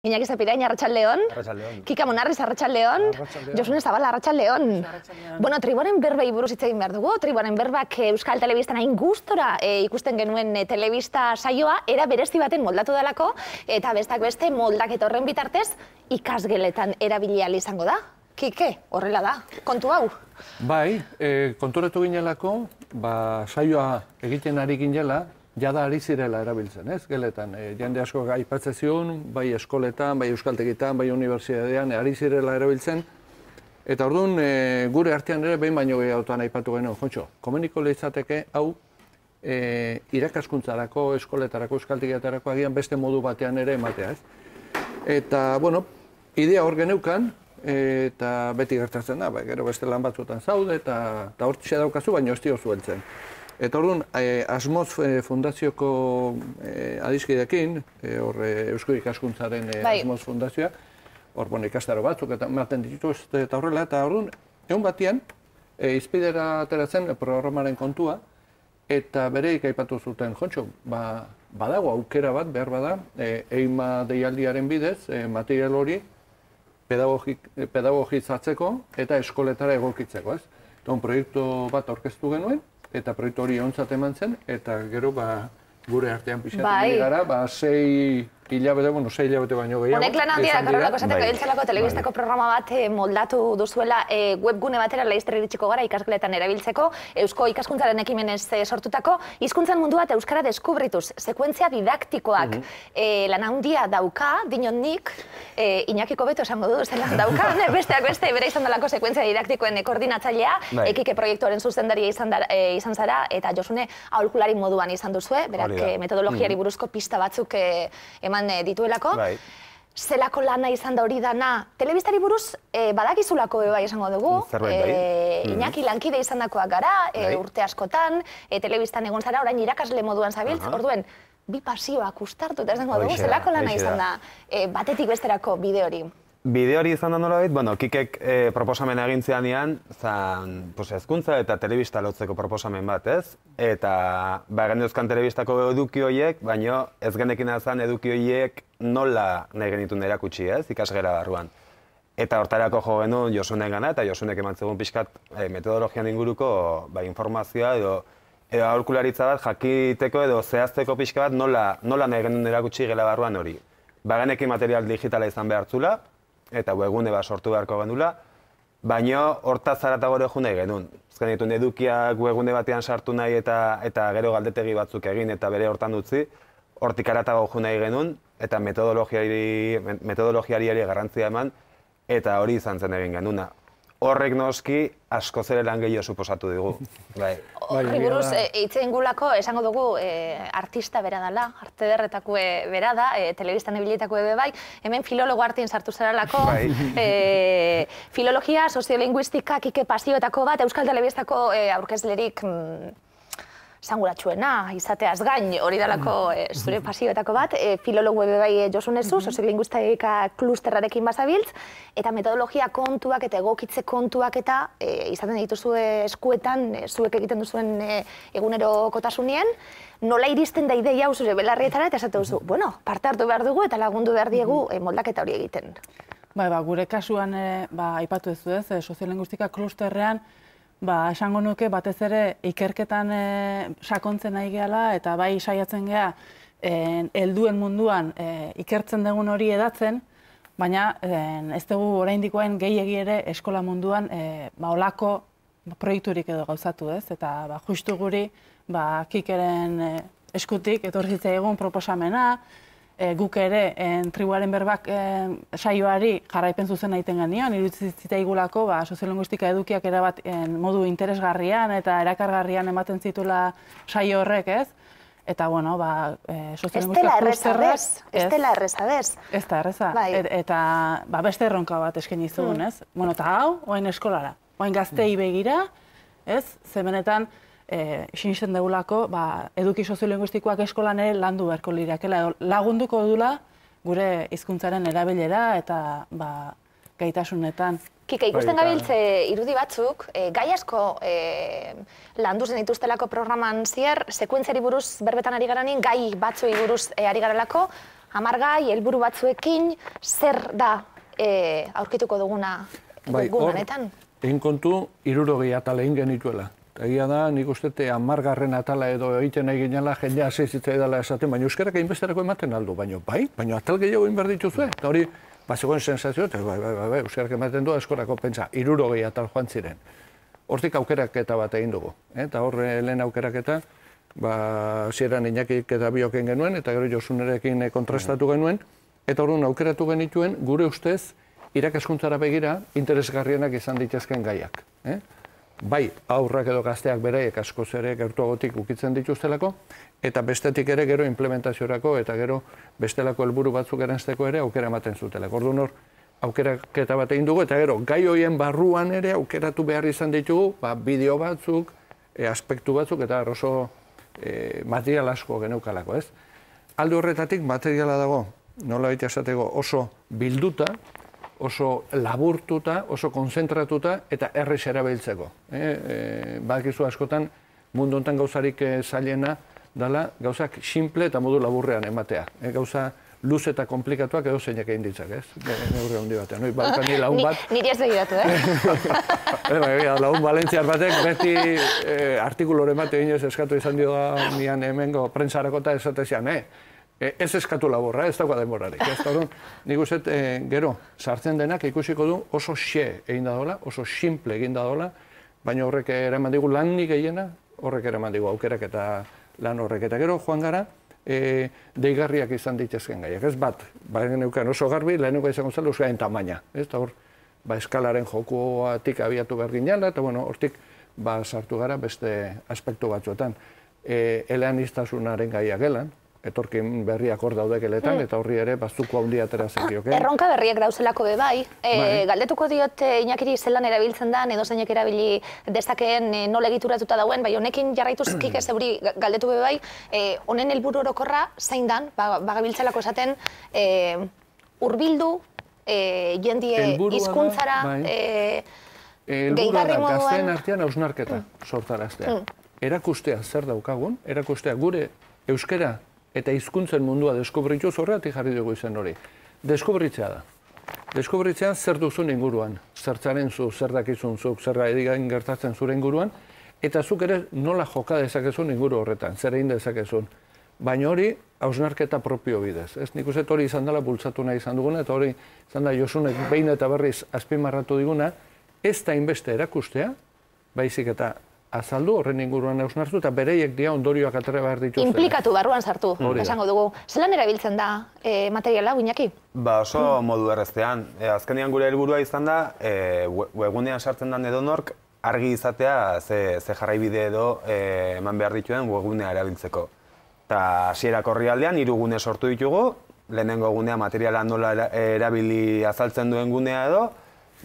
Iñaki Zapirea, Iñarratxal León, Kika Monarriz, Arratxaldeon, León, Josun Estabal, Arratxal León. Bueno, triboren berbe iburuz hitz egin behar dugu, berba berbak eh, Euskal Telebista hain guztora eh, ikusten genuen eh, telebista saioa, era berezti baten moldatu dalako, eta bestak beste moldak eta horren bitartez ikasgeletan erabilial izango da. Kike, horrela da, kontu hau? Bai, konturatu ginen lako, ba, saioa egiten ari ginen jada ari zirela erabiltzen, ez? Geletan, e, jende asko aipatzen zion, bai eskoletan, bai euskaltegitan, bai unibertsitatean ari zirela erabiltzen. Eta orduan, e, gure artean ere behin baino gehiagotan aipatu genuen, jontxo, komeniko lehizateke, hau, e, irakaskuntzarako, eskoletarako, euskaltegitarako agian beste modu batean ere ematea, ez? Eta, bueno, idea hor geneukan, eta beti gertatzen da, bai, gero beste lan batzuetan zaude eta ta hortxe daukazu baina hosti ozueltzen. Eta orduan, eh, asmoz eh, fundazioko eh, adizkideakin, eh, hor eh, Eusko ikaskuntzaren eh, bai. asmoz fundazioa, hor bon, ikastaro batzuk eta maten ditu eta horrela, eta orduan, egun batian, eh, izpidera ateratzen programaren kontua, eta bere ikaipatu zuten, jontxo, ba, badago aukera bat, behar bada, eh, eima deialdiaren bidez, eh, material hori, pedagogik, pedagogizatzeko eta eskoletara egokitzeko, ez? Eta proiektu bat aurkeztu genuen, eta proiektu hori eman zen, eta gero ba, gure artean pixatzen bai. gara, ba, zei hilabete, bueno, sei hilabete baino gehiago. Honek lan handia dakarra esateko, bai. entzalako bai. programa bat eh, moldatu duzuela eh, webgune batera laizte gara ikasgeletan erabiltzeko, Eusko ikaskuntzaren ekimenez eh, sortutako, izkuntzan mundua eta Euskara deskubrituz, sekuentzia didaktikoak mhm. lan handia dauka, dinon nik, inakiko beto esango du, dauka, besteak beste, bere izan dalako sekuentzia didaktikoen koordinatzailea, bai. ekike proiektuaren zuzendaria izan, izan zara, eta josune aholkulari moduan izan duzue, berak metodologiari mhm. buruzko pista batzuk eman eman eh, dituelako. Bai. Zelako lana izan da hori dana, televistari buruz e, badakizulako bai esango dugu. Zerbait, bai. eh, mhm. Iñaki lankide izan dakoak gara, e, urte askotan, e, telebistan egon zara, orain irakasle moduan zabiltz, uh -huh. orduen, bi pasioak ustartu, eta esango dugu, zelako lana izan da, batetik besterako bide hori bide hori izan da nolabait, bueno, Kikek e, proposamen egin zian ean, zan, pues, ezkuntza eta telebista lotzeko proposamen bat, ez? Eta, ba, egen euskan telebistako eduki horiek, baino ez genekin azan eduki horiek nola nahi genitu nera ez? Ikas barruan. Eta hortarako jo genu josunen gana, eta josunek eman zegoen pixkat e, metodologian inguruko ba, informazioa edo edo aurkularitza bat jakiteko edo zehazteko pixka bat nola, nola nahi genuen erakutsi gela barruan hori. Bagenekin material digitala izan behartzula, eta webgune bat sortu beharko gendula, baina horta zara eta nahi genuen. Ezkan ditu, edukiak webgune batean sartu nahi eta, eta gero galdetegi batzuk egin eta bere hortan dutzi, hortik ara nahi genuen, eta metodologiari, metodologiari garrantzia eman, eta hori izan zen egin genuen horrek noski asko zer eran gehiago suposatu dugu. Bai. bai. Horri buruz, eh, gulako, esango dugu eh, artista bera dela, arte derretako eh, bera da, telebistan ebe bai, hemen filologo artien sartu zer bai. filologia, soziolinguistika, kike pasioetako bat, Euskal Telebistako aurkezlerik mm, zanguratxuena ah, izateaz gain hori dalako eh, zure pasioetako bat eh, filologoe bai eh, jozu nesu, soziolingustika klusterarekin eta metodologia kontuak eta egokitze kontuak eta izaten dituzu eskuetan, zuek egiten duzuen egunero kotasunien, nola iristen da ideia zure belarrietara eta esate duzu, bueno, parte hartu behar dugu eta lagundu behar diegu moldaketa hori egiten. Bai, ba, gure kasuan, ba, aipatu ez du, ez? Soziolingustika klusterrean, Ba, esango nuke batez ere ikerketan eh, sakontzen nahi gehala eta bai saiatzen geha eh, helduen munduan eh, ikertzen dugun hori edatzen, baina ez dugu oraindikoen gehiegi ere eskola munduan e, ba, olako proiekturik edo gauzatu ez, eta ba, justu guri ba, kikeren eskutik etorri egun proposamena, E, guk ere, e, tribuaren berbak e, saioari jarraipen zuzen nahi dena irutzitzita igulako ba, sozio edukiak erabat bat modu interesgarrian eta erakargarrian ematen zitula saio horrek, ez? Eta, bueno, ba, sozio-linguistika... Ez dela erreza bez, ez dela erreza bai. eta, ba, beste erronka bat eskain izugun, mm. ez? Bueno, eta hau, oain eskolara, oin gaztei mm. begira, ez? Zemenetan... Eh, sinisten degulako, ba, eduki soziolinguistikoak eskolan ere landu beharko lirakela, lagunduko dula gure hizkuntzaren erabilera eta ba, gaitasunetan. Kika, bai, ikusten gabiltze irudi batzuk, eh, gai asko eh, landu zen dituztelako programan zier, sekuentziari buruz berbetan ari gara gai batzuei buruz e, ari hamar gai, helburu batzuekin, zer da aurkituko duguna bai, gugunetan? Egin kontu, irurogei atale genituela. Egia da, nik ustete amargarren atala edo egiten nahi ginela, jendea azizitza edala esaten, baina euskarak inbesterako ematen aldu, baina bai, baina atal gehiago behar dituzue. Eta hori, bazegoen sensazio, eta bai, bai, bai, bai euskarak ematen du, eskorako pentsa, iruro gehi atal joan ziren. Hortik aukeraketa bat egin dugu, eh? eta horre eh, lehen aukeraketa, ba, zieran inakik eta bioken genuen, eta gero josunerekin eh, kontrastatu mm. genuen, eta horren aukeratu genituen, gure ustez, irakaskuntzara begira, interesgarrienak izan ditezken gaiak. Eh? bai aurrak edo gazteak beraiek askoz ere gertuagotik ukitzen dituztelako, eta bestetik ere gero implementaziorako eta gero bestelako helburu batzuk erantzeko ere aukera ematen zutelako. Ordu nor, aukeraketa bat egin dugu, eta gero, gai hoien barruan ere aukeratu behar izan ditugu, ba, bideo batzuk, e, aspektu batzuk, eta oso e, material asko geneukalako, ez? Aldo horretatik materiala dago, nola baita esateko, oso bilduta, oso laburtuta, oso konzentratuta eta erres erabiltzeko. E, eh, e, eh, Bakizu askotan mundu honetan gauzarik e, zailena dela gauzak simple eta modu laburrean ematea. E, gauza luz eta komplikatuak edo zeinak egin ditzak, ez? Neurri hondi batean, noi ni laun bat... Niri ez eh? laun bai, bai, balentziar batek, beti artikulore batean eskatu izan dio da nian hemengo eta esatezian, eh? E, ez eskatu laborra, ez dagoa denborarik. nik uste, e, gero, sartzen denak ikusiko du oso xe egin da dola, oso simple egin da dola, baina horrek eraman digu lan nik egiena, horrek eraman digu aukerak eta lan horrek. Eta gero, joan gara, e, deigarriak izan ditezken gaiak. Ez bat, baina neukan oso garbi, lehen nuka izango zela euskaren tamaina. Ez da hor, ba, eskalaren jokuatik abiatu behar ginala, eta bueno, hortik, ba, sartu gara beste aspektu batzuetan. Elean iztasunaren gaiak gelan, etorkin berriak hor daude geletan, mm. eta horri ere bazuko hau atera zekiok. Ah, erronka berriak dauzelako be bai. Eh, bai. Galdetuko diot, eh, inakiri zelan erabiltzen da, edo zeinak erabili destakeen eh, nola egituratuta dauen, bai honekin jarraitu zekik ez galdetu be bai, honen elburu orokorra zein dan, ba, bagabiltzelako esaten, urbildu, jendie izkuntzara, bai. gehigarri moduan... da, artian hausnarketa mm. Erakustea zer daukagun, erakustea gure euskera eta hizkuntzen mundua deskubritu zorreatik jarri dugu izen hori. Deskubritzea da. Deskubritzean zer duzun inguruan, zertzaren zu, zer dakizun zu, zer gertatzen zure inguruan, eta zuk ere nola joka dezakezun inguru horretan, zer egin dezakezun. Baina hori, hausnarketa propio bidez. Ez nik uzet hori izan dela bultzatu nahi izan duguna, eta hori izan da josunek behin eta berriz azpimarratu diguna, ez da inbeste erakustea, baizik eta azaldu, horren inguruan eusnartu, eta bereiek dira ondorioak atera behar dituzen. Implikatu barruan sartu, esango dugu. Zelan erabiltzen da eh, materiala guinaki? Ba oso modu erreztean. Eh, azkenean gure helburua izan da, eh, webunean sartzen den edonork argi izatea ze jarraibide edo eman behar dituen webunea erabiltzeko. Eta asierak horri aldean, irugune sortu ditugu, lehenengo gunea materiala nola erabili azaltzen duen gunea edo,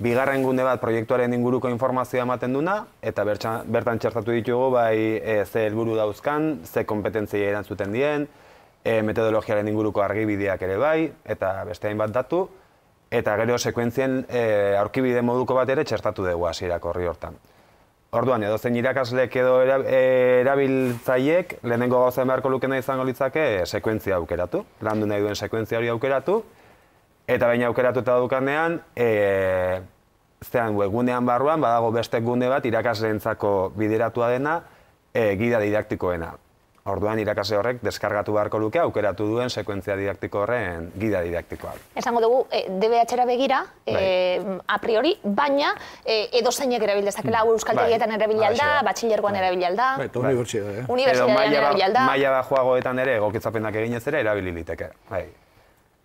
bigarren gune bat proiektuaren inguruko informazioa ematen duna, eta bertan txertatu ditugu bai eh, ze helburu dauzkan, ze kompetentzia erantzuten dien, e, metodologiaren inguruko argibideak ere bai, eta beste hainbat datu, eta gero sekuentzien e, aurkibide moduko bat ere txertatu dugu hasierak horri hortan. Orduan, edo zein irakaslek edo erabiltzaiek, lehenengo gauzen beharko lukena izango litzake, sekuentzia aukeratu. Landu nahi duen sekuentzia hori aukeratu, Eta baina aukeratu eta dukanean, e, zean webgunean barruan, badago beste gune bat irakasleentzako bideratua dena, e, gida didaktikoena. Orduan irakase horrek deskargatu beharko luke aukeratu duen sekuentzia didaktiko horren gida didaktikoa. Esango dugu e, DBH-era begira, e, bai. a priori, baina e, edo zeinek erabil dezakela mm. euskaltegietan bai. erabil alda, batxilergoan bai. erabil alda. Bai, bai. unibertsitatean. erabil ba- alda. Maila da joagoetan ere egokitzapenak eginez ere erabil liteke. Bai.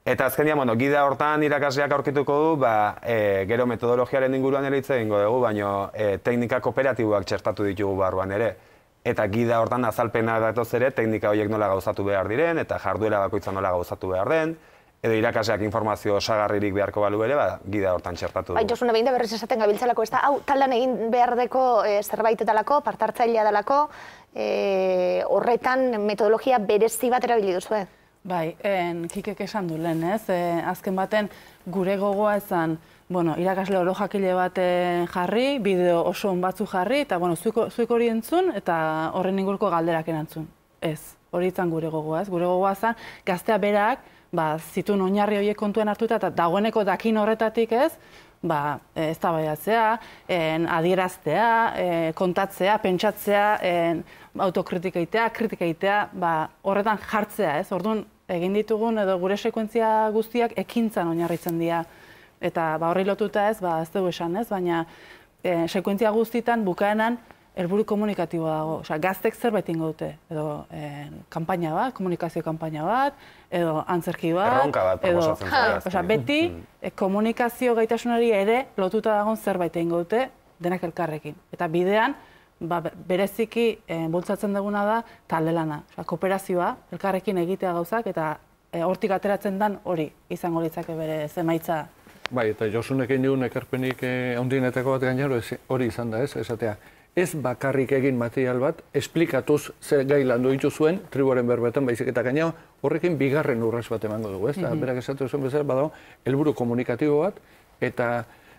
Eta azkenia, bueno, gida hortan irakasleak aurkituko du, ba, e, gero metodologiaren inguruan ere hitz egingo dugu, baino e, teknika kooperatiboak txertatu ditugu barruan ere. Eta gida hortan azalpena datoz ere, teknika horiek nola gauzatu behar diren, eta jarduera bakoitza nola gauzatu behar den, edo irakasleak informazio osagarririk beharko balu ere, ba, gida hortan txertatu bai, dugu. Bai, Josuna, behin da berriz esaten gabiltzalako, ez hau, taldan egin behar deko e, zerbaitetalako, partartzailea dalako, e, horretan metodologia berezi bat erabili duzu, Bai, en, kikek esan du lehen, ez? E, azken baten, gure gogoa ezan, bueno, irakasle oro jakile bat jarri, bideo oso on batzu jarri, eta bueno, zuik hori entzun, eta horren inguruko galderak erantzun. Ez, hori izan gure gogoa, ez? Gure gogoa izan gaztea berak, ba, zitun oinarri horiek kontuen hartuta, eta dagoeneko dakin horretatik, ez? ba, e, ez da baiatzea, adieraztea, en, kontatzea, pentsatzea, en, autokritika itea, kritika itea, ba, horretan jartzea, ez? Orduan, egin ditugun edo gure sekuentzia guztiak ekintzan oinarritzen dira. Eta ba, horri lotuta ez, ba, ez dugu esan ez, baina eh, sekuentzia guztitan bukaenan helburu komunikatiboa dago. Osea, gaztek zerbait ingo dute, edo eh, kanpaina bat, komunikazio kanpaina bat, edo antzerki bat. Erronka bat, edo, osea, beti hmm. eh, komunikazio gaitasunari ere lotuta dagoen zerbait ingo dute denak elkarrekin. Eta bidean, Ba, bereziki e, bultzatzen duguna da talde lana. kooperazioa, elkarrekin egitea gauzak, eta eh, hortik ateratzen den hori izango litzake bere zemaitza. Bai, eta josunek egin duen ekarpenik eh, handienetako e, bat gainero hori izan da ez, esatea. Ez bakarrik egin material bat, esplikatuz ze gai landu ditu zuen, tribuaren berbetan baizik eta gainero, horrekin bigarren urras bat emango dugu, ez? Mhm. Berak esatu zuen bezala, badago, helburu komunikatibo bat, eta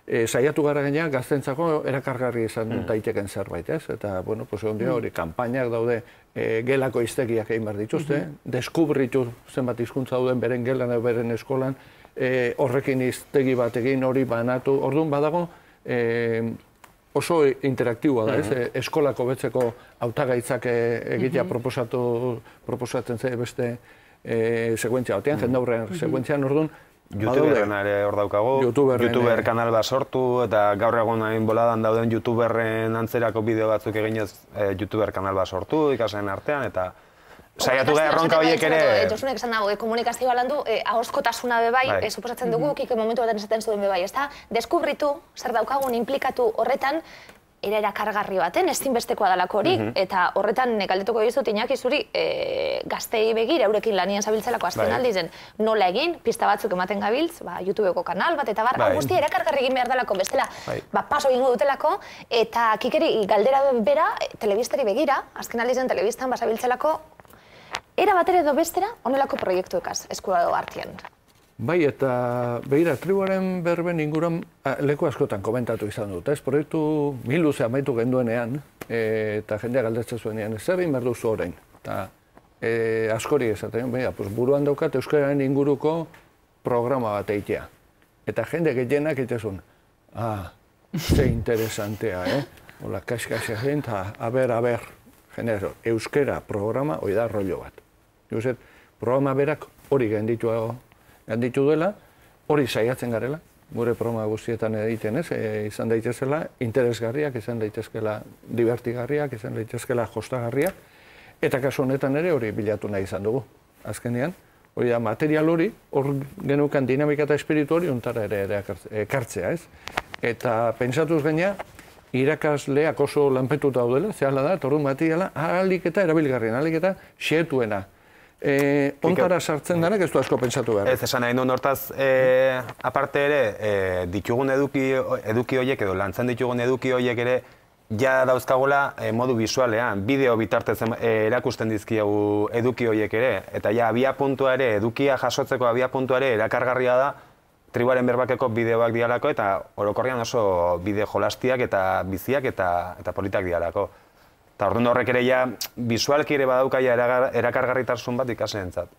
e, saiatu gara gainean gaztentzako erakargarri izan mm. daiteken zerbait, ez? Eta, bueno, pues, hmm. hori, kanpainak daude e, gelako iztegiak egin behar dituzte, mm -hmm. deskubritu zenbat hizkuntza duen beren gelan edo beren eskolan, e, horrekin iztegi bat egin hori banatu, orduan badago, e, oso interaktiboa da, ez? Mm e, eskolako betzeko autagaitzak e, egitea mm proposatu, proposatzen zei beste e, sekuentzia, otean, mm -hmm. jendaurrean hmm. sekuentzian, orduan, YouTube kanala hor daukago. YouTuber, kanal bat sortu eta gaur egun hain boladan dauden YouTuberren antzerako bideo batzuk eginez e, YouTuber kanal bat sortu ikasen artean eta Saiatu gara erronka horiek ere. Eh, Josunek esan dago, eh, komunikazioa landu, du, eh, ahoskotasuna bebai, bai. bai. suposatzen dugu, mm -hmm. kike momentu baten esaten zuen bebai, ezta? Deskubritu, zer daukagun, implikatu horretan, era erakargarri baten, ezinbestekoa dalako hori, mhm. eta horretan galdetuko dizut, inak izuri e, eh, gazteei begira eurekin lanien zabiltzelako bai. azken zen, nola egin, pista batzuk ematen gabiltz, ba, YouTubeko kanal bat, eta bar, bai. guzti erakargarri egin behar dalako, bestela, bai. ba, paso egingo dutelako, eta kikeri galdera bera, telebisteri begira, azken aldi telebistan basabiltzelako, Era batera edo bestera, onelako proiektuekaz, eskuadago hartien. Bai, eta behira, tribuaren berben inguran leku askotan komentatu izan dut, ez? Proiektu mil amaitu genduenean, e, eta jendeak aldatzen zuenean, ez zer inberdu zu horrein? E, askori esaten, bai, pues, buruan daukat euskararen inguruko programa bat eitea. Eta jende gehienak zuen, ah, ze interesantea, eh? Ola, kaskasia jen, eta haber, haber, jendea, euskara programa, hori da rollo bat. Iuzet, programa berak hori gendituago handitu duela, hori saiatzen garela, gure proma guztietan egiten ez, e, izan daitezela, interesgarriak, izan daitezkela divertigarriak, izan daitezkela jostagarriak, eta kasu honetan ere hori bilatu nahi izan dugu, azkenean, hori da material hori, hor genukan dinamika eta espiritu hori untara ere ere ekartzea ez. Eta pentsatuz gaina, irakasleak oso lanpetuta daudela, zehala da, eta materiala, ahalik eta erabilgarrien, ahalik eta xetuena, E, ontara sartzen denak ez du asko pentsatu behar. Ez esan nahi du e, aparte ere, e, ditugun eduki horiek edo, lantzen ditugun eduki horiek ere, ja dauzkagola modu bizualean, bideo bitartez erakusten dizki hau eduki horiek ere, eta ja abia puntua ere, edukia jasotzeko abia puntua ere, erakargarria da, tribuaren berbakeko bideoak dialako eta orokorrian oso bide jolastiak eta biziak eta politak dialako. Eta orduan horrek ere ja, bizualki ere badaukaia erakargarritasun bat ikasleentzat.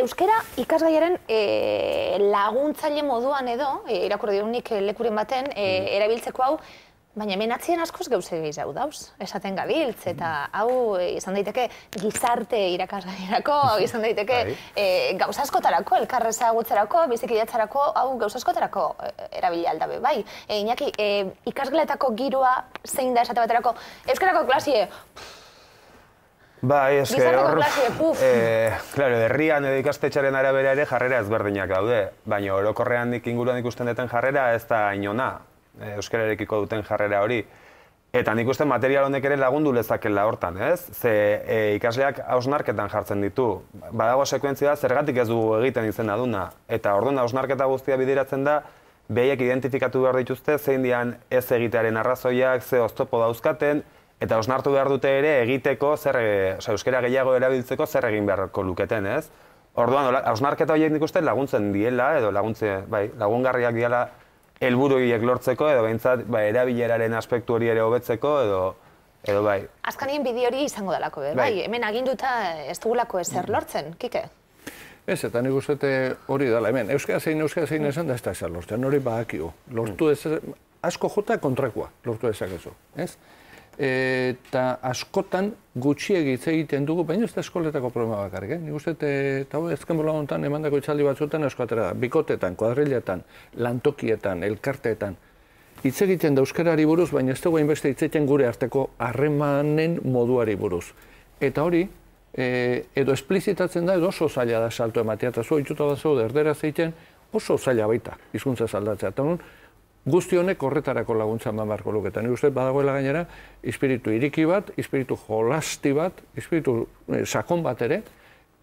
Euskera ikasgaiaren e, laguntzaile moduan edo, e, irakurri lekuren baten, e, mm. erabiltzeko hau, Baina hemen atzien askoz gauze gehi hau dauz, esaten gabiltz, eta hau eh, izan daiteke gizarte hau izan daiteke bai. eh, gauza askotarako, elkarreza gutzerako, hau gauza askotarako eh, erabili aldabe, bai. Inaki, ikasgeletako girua zein da esate baterako, ezkerako klasie, Bai, eske hor, klaro, derrian edo ikastetxaren arabera ere jarrera ezberdinak daude. Baina orokorrean nik inguruan ikusten deten jarrera ez da inona. Eh, euskara duten jarrera hori. Eta nik uste material honek ere lagundu lezakela hortan, ez? Ze eh, ikasleak hausnarketan jartzen ditu. Badagoa sekuentzia da, zergatik ez dugu egiten izena duna. Eta orduan hausnarketa guztia bidiratzen da, behiek identifikatu behar dituzte, zein dian ez egitearen arrazoiak, ze oztopo dauzkaten, eta hausnartu behar dute ere egiteko, zer, e, eh, oza, euskara gehiago erabiltzeko, zer egin beharko luketen, ez? Orduan, hausnarketa horiek nik uste laguntzen diela, edo laguntze, bai, lagungarriak diela helburu lortzeko edo behintzat ba, erabileraren aspektu hori ere hobetzeko edo edo bai. Azkanien bide hori izango delako, eh? bai. bai. hemen aginduta ez dugulako ezer lortzen, kike? Ez, eta nik uste hori dela, hemen, euskara zein, euskara zein esan da ez da ezer lortzen, hori bakio. Lortu ez, asko jota kontrakua, lortu ezak ez. Ez? eta askotan gutxiak hitz egiten dugu, baina ez da eskoletako problema bakarrik. Eh? Nik uste, eh, eta hori ezken bola honetan, emandako itxaldi batzuetan asko da. Bikotetan, kuadrilletan, lantokietan, elkarteetan. Hitz egiten da euskarari buruz, baina ez dugu beste hitz egiten gure arteko harremanen moduari buruz. Eta hori, eh, edo esplizitatzen da, edo oso zaila da salto ematea, eta zua itxuta bat erdera zeiten, oso zaila baita, izkuntza zaldatzea. Eta guzti honek horretarako laguntza eman beharko luke. Eta nire uste badagoela gainera, espiritu iriki bat, espiritu jolasti bat, espiritu eh, sakon bat ere,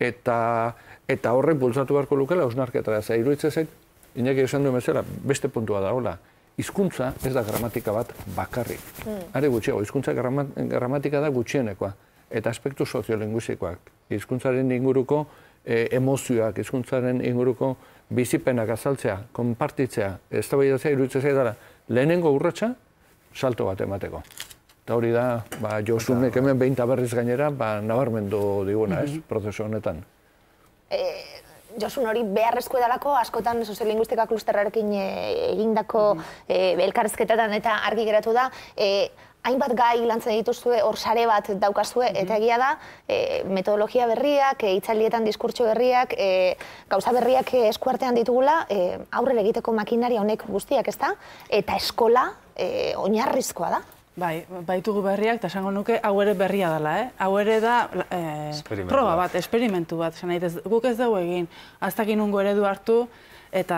eta horrek bultzatu beharko lukela, osnarketara. Eta iruditzen zait, inak esan duen bezala, beste puntua da daola. hizkuntza, ez da gramatika bat bakarrik. Hari hmm. gutxiago, izkuntza gramatika da gutxienekoa. Eta aspektu soziolinguizikoak. Izkuntzaren inguruko, e, emozioak, hizkuntzaren inguruko bizipenak azaltzea, konpartitzea, ez da bai dutzea, lehenengo urratsa, salto bat emateko. Eta hori da, ba, josunek hemen behin barriz gainera, ba, nabarmendu diguna, ez, mhm. prozesu honetan. E, josun hori beharrezko edalako, askotan sozio-linguistika klusterrarekin eh, egindako mm elkarrezketetan eta argi geratu da, e, hainbat gai lantzen dituzue, hor sare bat daukazue, eta mhm. egia da, e, metodologia berriak, e, itzalietan diskurtso berriak, e, gauza berriak eskuartean ditugula, aurrera egiteko makinaria honek guztiak, ez da? Eta eskola oinarrizkoa da. Bai, baitugu berriak, eta esango nuke, hau ere berria dela, eh? Hau ere da, proba bat, esperimentu bat, zena, guk ez dugu egin, aztak ungo ere hartu, eta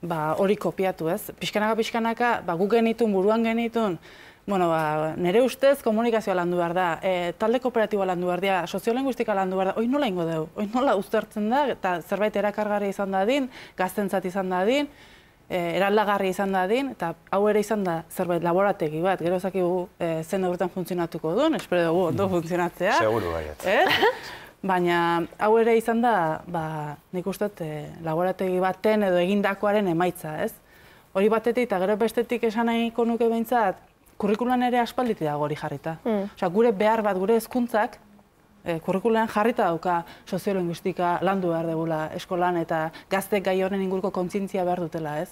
ba, hori kopiatu, ez? Piskanaka, piskanaka, ba, guk genitun, buruan genitun, Bueno, ba, nire ustez komunikazioa landu behar da, e, talde kooperatiboa landu behar da, soziolinguistika landu behar da, oi nola ingo dugu, oi nola uztertzen da, eta zerbait erakargarri izan da din, gaztentzat izan da din, e, eraldagarri izan da din, eta hau ere izan da zerbait laborategi bat, gero zakigu e, zen horretan funtzionatuko duen, espero dugu ondo mm-hmm. funtzionatzea. Seguro baiet. Eh? Baina hau ere izan da, ba, nik uste e, laborategi baten edo egindakoaren emaitza, ez? Hori batetik, eta gero bestetik esan nahiko nuke behintzat, kurrikulan ere aspalditi gori hori jarrita. Mm. gure behar bat gure ezkuntzak, e, eh, kurrikulan jarrita dauka soziolinguistika landu behar dugula eskolan eta gazte gai horren inguruko kontzintzia behar dutela, ez?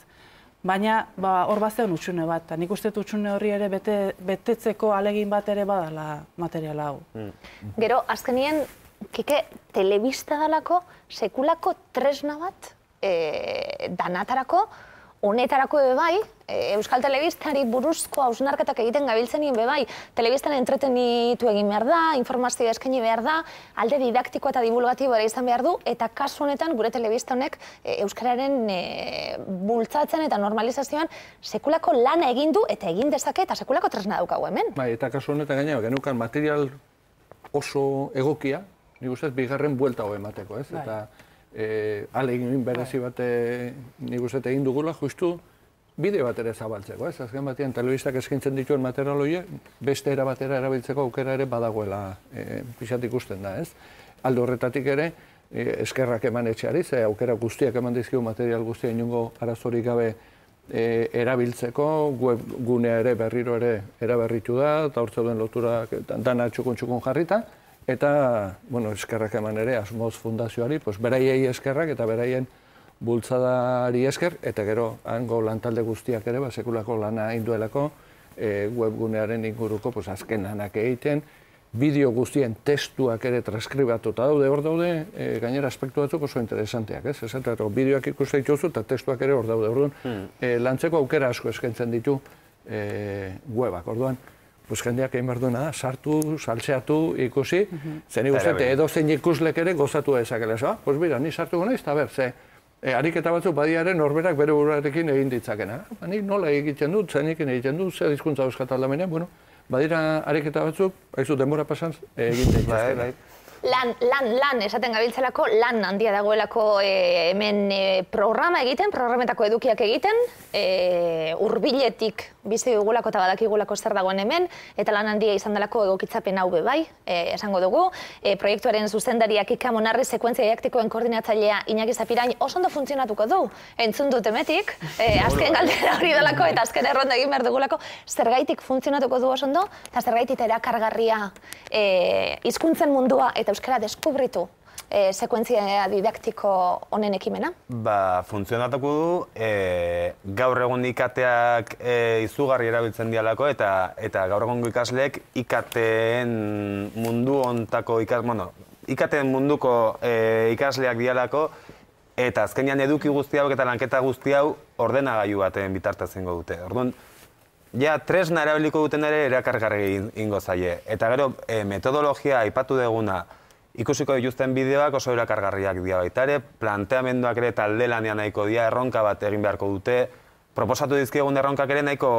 Baina ba, hor ba, bat zehon utxune bat, nik uste utxune horri ere bete, betetzeko alegin bat ere badala materiala hau. Hmm. Gero, azkenien, kike, telebista dalako sekulako tresna bat e, danatarako, honetarako bai, e, Euskal Telebistari buruzko ausnarketak egiten gabiltzen be bai, telebistan entretenitu egin behar da, informazioa eskaini behar da, alde didaktiko eta divulgatibo izan behar du, eta kasu honetan gure telebista honek e, Euskararen e, bultzatzen eta normalizazioan sekulako lana egin du eta egin dezake eta sekulako tresna daukagu hemen. Bai, eta kasu honetan gaina, genukan material oso egokia, nik ustez, bigarren buelta hoa emateko, ez? Bai. Eta, e, alegin berezi bai. bat nik uste egin dugula, justu, bide bat zabaltzeko, Azken batean, telebistak eskintzen dituen material horiek, beste erabatera erabiltzeko aukera ere badagoela, e, pixat ikusten da, ez? Aldo horretatik ere, e, eskerrak eman etxeari, ze aukera guztiak eman dizkio material guztia inungo arazorik gabe e, erabiltzeko, web gunea ere berriro ere eraberritu da, eta loturak dana txukun txukun jarrita, eta, bueno, eskerrak eman ere, Asmoz Fundazioari, pues, beraiei eskerrak eta beraien bultzadari esker, eta gero, hango lantalde guztiak ere, ba, sekulako lana induelako, e, webgunearen inguruko, pues, azken lanak egiten, bideo guztien testuak ere transkribatuta daude, hor daude, e, gainera aspektu batzuk oso interesanteak, ez? Ez bideoak ikusten dituzu eta testuak ere hor daude, orduan, hmm. E, lantzeko aukera asko eskaintzen ditu e, webak, orduan, pues jendeak egin behar duena, sartu, saltzeatu, ikusi, mm zen edo ikuslek ere gozatu ezakela, zoa, ah, pues bera, ni sartu gona izta ber, ze, eh, ariketa batzu badiaren norberak bere burarekin egin ditzakena. Ba, nola egiten dut, zenekin egiten dut, ze dizkuntza euskat aldamenea, bueno, badira areketa batzuk, haizu, denbora pasan egin bai, ditzakena. Bai. Lan, lan, lan, esaten gabiltzelako, lan handia dagoelako eh, hemen eh, programa egiten, programetako edukiak egiten, urbiletik bizi dugulako eta badakigulako zer dagoen hemen, eta lan handia izan dalako egokitzapen hau bebai, bai e, esango dugu. E, proiektuaren zuzendariak ikamonarri, monarri sekuentzia diaktikoen koordinatzailea inak izapirain oso ondo funtzionatuko du, entzun dut emetik, e, azken bai. galdera hori dalako eta azken erronda egin behar dugulako, zergaitik funtzionatuko du oso ondo, eta zergaitik kargarria izkuntzen mundua eta euskara deskubritu e, sekuentzia didaktiko honen ekimena? Ba, funtzionatuko du, e, gaur egun ikateak eh, izugarri erabiltzen dialako, eta, eta gaur egun ikasleek ikateen mundu ontako ikas, bueno, ikateen munduko e, ikasleak dialako, eta azkenean eduki guzti hau eta lanketa guzti hau ordenagailu baten bitartez ingo dute. Orduan, ja, tresna erabiliko duten ere erakargarri ingo zaie. Eta gero, e, metodologia aipatu deguna, ikusiko dituzten bideoak oso erakargarriak dira baita ere, planteamenduak ere talde lanean nahiko dira erronka bat egin beharko dute, proposatu dizkigun erronkak ere nahiko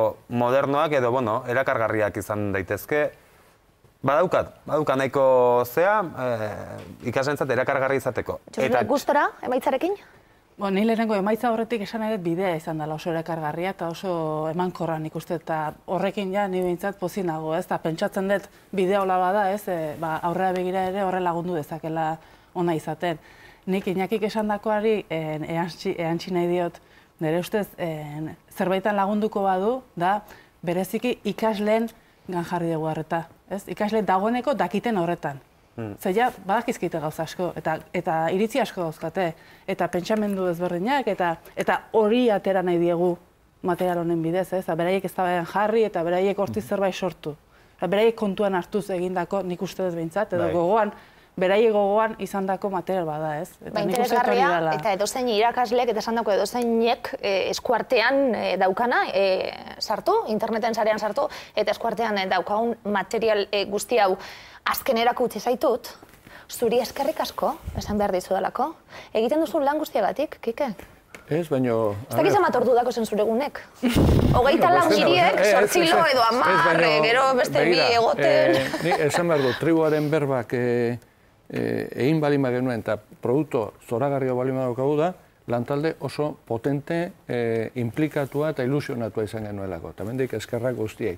modernoak edo bueno, erakargarriak izan daitezke. Badaukat, badaukat nahiko zea, eh, ikasentzat erakargarri izateko. Txosnak guztora, emaitzarekin? Bo, nahi lehenengo emaitza horretik esan ere bidea izan dela oso erakargarria eta oso eman korran ikuste eta horrekin ja nire bintzat pozinago ez, eta pentsatzen dut bidea hola bada ez, e, ba, aurrera begira ere horre lagundu dezakela ona izaten. Nik inakik esan dakoari eantxi nahi diot, nire ustez en, zerbaitan lagunduko badu, da bereziki ikasleen gan jarri dugu horreta. Ez? Ikasle dagoeneko dakiten horretan, Mm. Zer ja, badakizkite gauza asko, eta iritzi asko gauzkate, eta pentsamendu ezberdinak, eta hori atera nahi diegu material honen bidez, eta beraiek ez jarri, eta beraiek hortiz mm-hmm. zerbait sortu. Beraiek kontuan hartuz egindako nik uste dut behintzat, edo bai. gogoan berai gogoan izan dako material bada, ez? Eta ba, interesgarria, eta edo zein irakasleak eta esan dako edo zeinek eh, eskuartean eh, daukana eh, sartu, interneten zarean sartu, eta eskuartean daukagun material guzti hau azkenerako utzi zaitut, zuri eskerrik asko, esan behar dizu dalako. Egiten duzu lan guztiagatik, Kike? Ez, baino... Ez dakiz ama tortu dako zuregunek? Ogeita lan giriek, sortzilo edo amar, gero beste bi egoten. ni, esan behar du, tribuaren berbak e, egin balin genuen eta produktu zoragarria balin badaukagu da, lantalde oso potente, e, implikatua eta ilusionatua izan genuelako. Tamendik eskerrak guztiei.